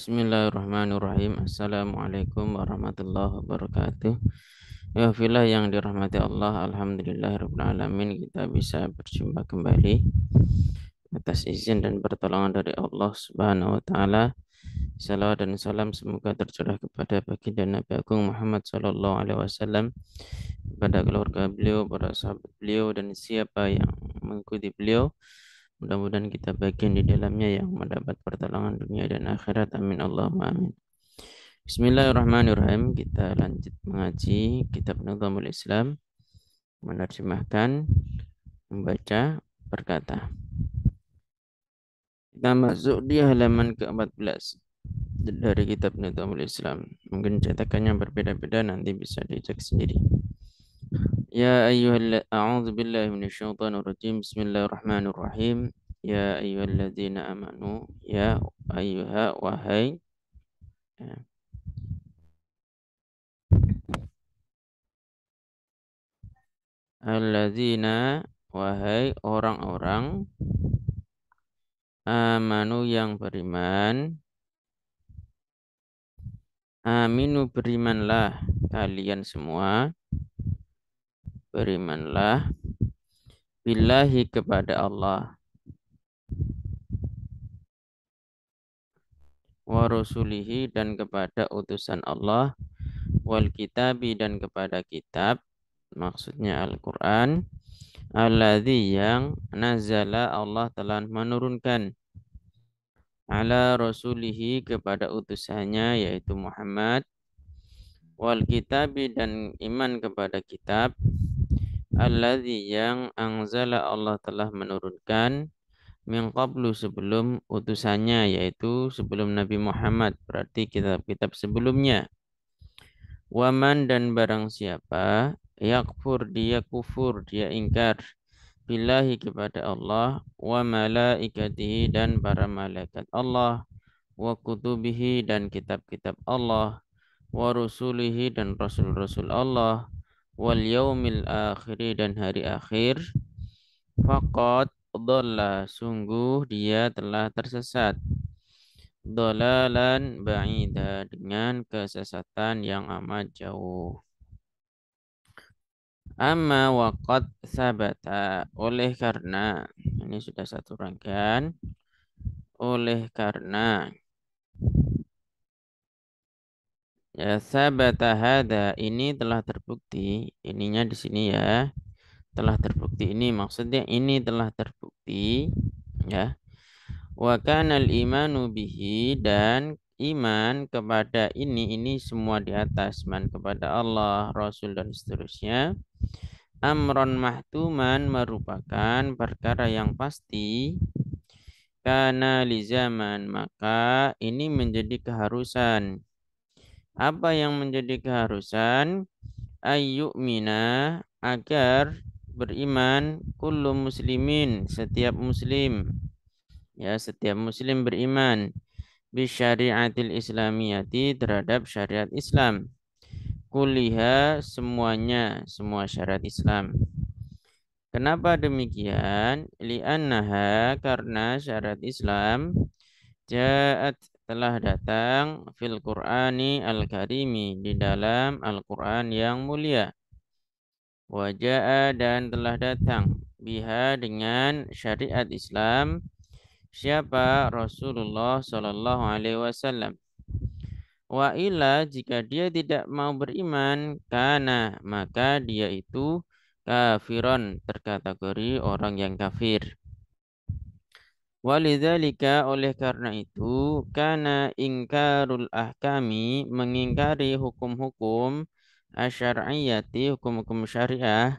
Bismillahirrahmanirrahim. Assalamualaikum warahmatullahi wabarakatuh. Ya filah yang dirahmati Allah, alhamdulillah alamin kita bisa berjumpa kembali atas izin dan pertolongan dari Allah Subhanahu wa taala. Salam dan salam semoga tercurah kepada baginda Nabi Agung Muhammad sallallahu alaihi wasallam, kepada keluarga beliau, para sahabat beliau dan siapa yang mengikuti beliau Mudah-mudahan kita bagian di dalamnya yang mendapat pertolongan dunia dan akhirat. Amin Allahumma amin. Bismillahirrahmanirrahim. Kita lanjut mengaji kitab Nizamul Islam. Menerjemahkan, membaca, berkata. Kita masuk di halaman ke-14 dari kitab Nizamul Islam. Mungkin cetakannya berbeda-beda nanti bisa dicek sendiri. Ya أيها a'udzu billahi minasyaitonir rajim. Bismillahirrahmanirrahim ya ayyuhalladzina amanu ya ayyuha wahai ya. alladzina wahai orang-orang amanu yang beriman aminu berimanlah kalian semua berimanlah billahi kepada Allah wa rasulihi dan kepada utusan Allah wal kitabi dan kepada kitab maksudnya Al-Qur'an alladzi yang nazala Allah telah menurunkan ala rasulihi kepada utusannya yaitu Muhammad wal kitabi dan iman kepada kitab alladzi yang angzala Allah telah menurunkan min qablu sebelum utusannya yaitu sebelum Nabi Muhammad berarti kitab-kitab sebelumnya waman dan barang siapa yakfur dia kufur dia ingkar billahi kepada Allah wa malaikatihi dan para malaikat Allah wa kutubihi dan kitab-kitab Allah wa rusulihi dan rasul-rasul Allah wal yaumil akhiri dan hari akhir faqad Dola, sungguh dia telah tersesat. Dolalan ba'ida, dengan kesesatan yang amat jauh. Amma waqad sabata, oleh karena, ini sudah satu rangkaian, oleh karena, ya sabata hada, ini telah terbukti, ininya di sini ya, telah terbukti ini maksudnya ini telah terbukti ya wa kana imanu bihi dan iman kepada ini ini semua di atas man kepada Allah Rasul dan seterusnya amron mahtuman merupakan perkara yang pasti karena li zaman maka ini menjadi keharusan apa yang menjadi keharusan ayyumina agar beriman kullu muslimin setiap muslim ya setiap muslim beriman bi syariatil islamiyati terhadap syariat Islam kuliha semuanya semua syariat Islam kenapa demikian li'annaha karena syariat Islam ja'at telah datang fil Qur'ani al-karimi di dalam Al-Qur'an yang mulia Wajah dan telah datang biha dengan syariat Islam siapa Rasulullah Shallallahu Alaihi Wasallam. Wa ila jika dia tidak mau beriman karena maka dia itu kafiron terkategori orang yang kafir. Walidhalika oleh karena itu karena ingkarul ahkami mengingkari hukum-hukum asyariyati hukum-hukum syariah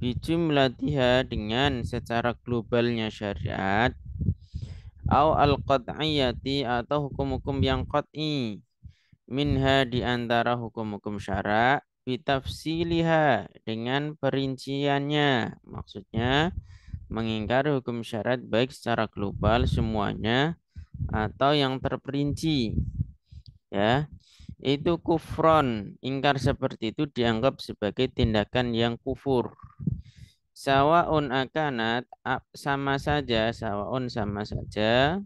bijumlatiha dengan secara globalnya syariat au al qat'iyati atau hukum-hukum yang qat'i minha di antara hukum-hukum syara bitafsiliha dengan perinciannya maksudnya mengingkar hukum syarat baik secara global semuanya atau yang terperinci ya itu kufron ingkar seperti itu dianggap sebagai tindakan yang kufur sawaun akanat sama saja sawaun sama saja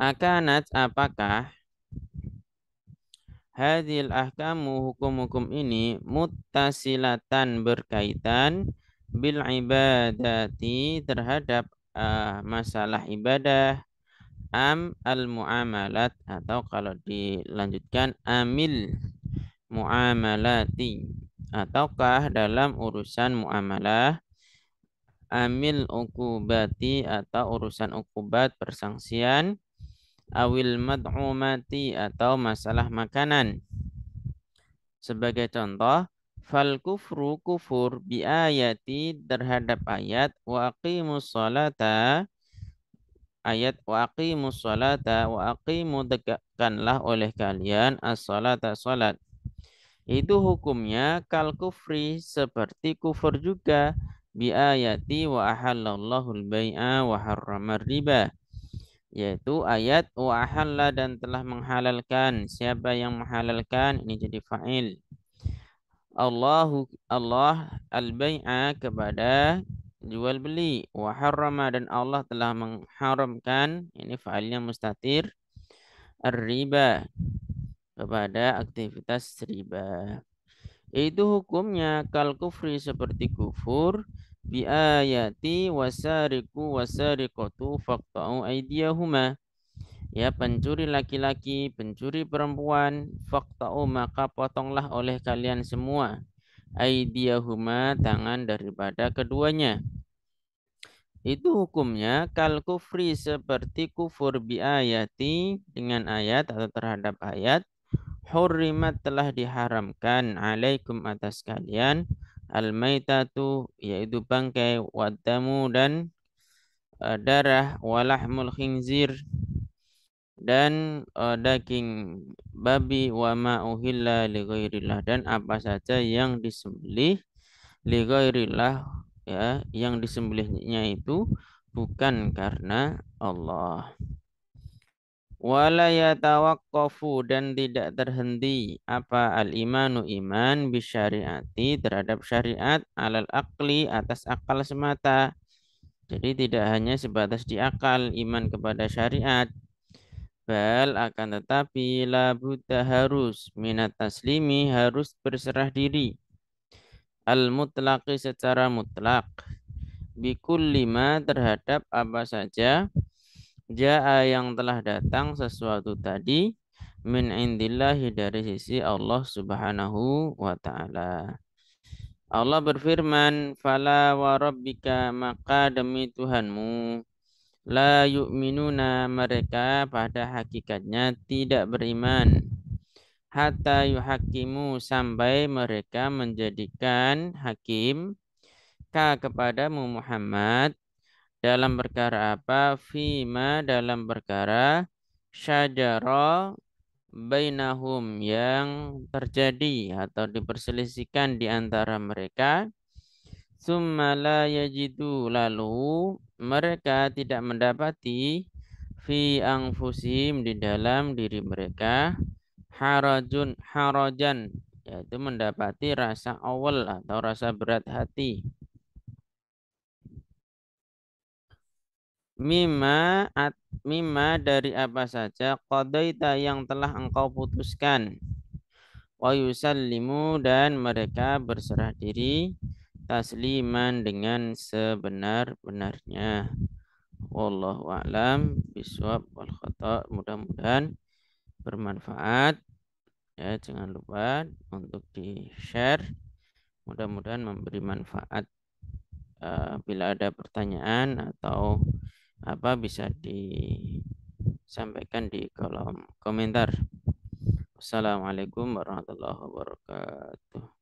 akanat apakah hadil ahkamu hukum-hukum ini mutasilatan berkaitan bil ibadati terhadap uh, masalah ibadah am al muamalat atau kalau dilanjutkan amil muamalati ataukah dalam urusan muamalah amil ukubati atau urusan ukubat persangsian awil mad'umati atau masalah makanan sebagai contoh fal kufru kufur bi ayati terhadap ayat wa aqimus salata ayat wa aqimus salata wa aqimu tegakkanlah oleh kalian as-salata salat. Itu hukumnya kal kufri seperti kufur juga bi ayati wa ahallallahu al-bai'a wa harrama riba yaitu ayat wa ahalla dan telah menghalalkan siapa yang menghalalkan ini jadi fa'il Allahu Allah al-bai'a kepada jual beli wa harrama dan Allah telah mengharamkan ini fa'ilnya mustatir riba kepada aktivitas riba itu hukumnya kal kufri seperti kufur bi ayati wasariku wasariqatu faqta'u aydiyahuma ya pencuri laki-laki pencuri perempuan faqta'u maka potonglah oleh kalian semua aidiyahuma tangan daripada keduanya. Itu hukumnya kal kufri seperti kufur bi ayati dengan ayat atau terhadap ayat hurrimat telah diharamkan alaikum atas kalian al maitatu yaitu bangkai wadamu dan eh, darah walahmul khinzir dan uh, daging babi wa ma uhilla li ghairillah dan apa saja yang disembelih li ghairillah ya yang disembelihnya itu bukan karena Allah wala yatawaqqafu dan tidak terhenti apa al imanu iman bisyariati terhadap syariat alal akli atas akal semata jadi tidak hanya sebatas di akal iman kepada syariat Bal akan tetapi labuda harus minat taslimi harus berserah diri. Al mutlaki secara mutlak. Bikul lima terhadap apa saja. Ja'a yang telah datang sesuatu tadi. Min indillahi dari sisi Allah subhanahu wa ta'ala. Allah berfirman, Fala warabbika maka demi Tuhanmu La yu'minuna mereka pada hakikatnya tidak beriman. Hatta yuhakimu sampai mereka menjadikan hakim ka kepadamu Muhammad dalam perkara apa fima dalam perkara syajara bainahum yang terjadi atau diperselisihkan di antara mereka Summa la yajidu lalu mereka tidak mendapati fi angfusim di dalam diri mereka harajun harajan yaitu mendapati rasa awal atau rasa berat hati mima at, mima dari apa saja qadaita yang telah engkau putuskan wa yusallimu dan mereka berserah diri tasliman dengan sebenar-benarnya. Wallahu a'lam biswab wal khata. Mudah-mudahan bermanfaat. Ya, jangan lupa untuk di-share. Mudah-mudahan memberi manfaat. Eh, bila ada pertanyaan atau apa bisa disampaikan di kolom komentar. Assalamualaikum warahmatullahi wabarakatuh.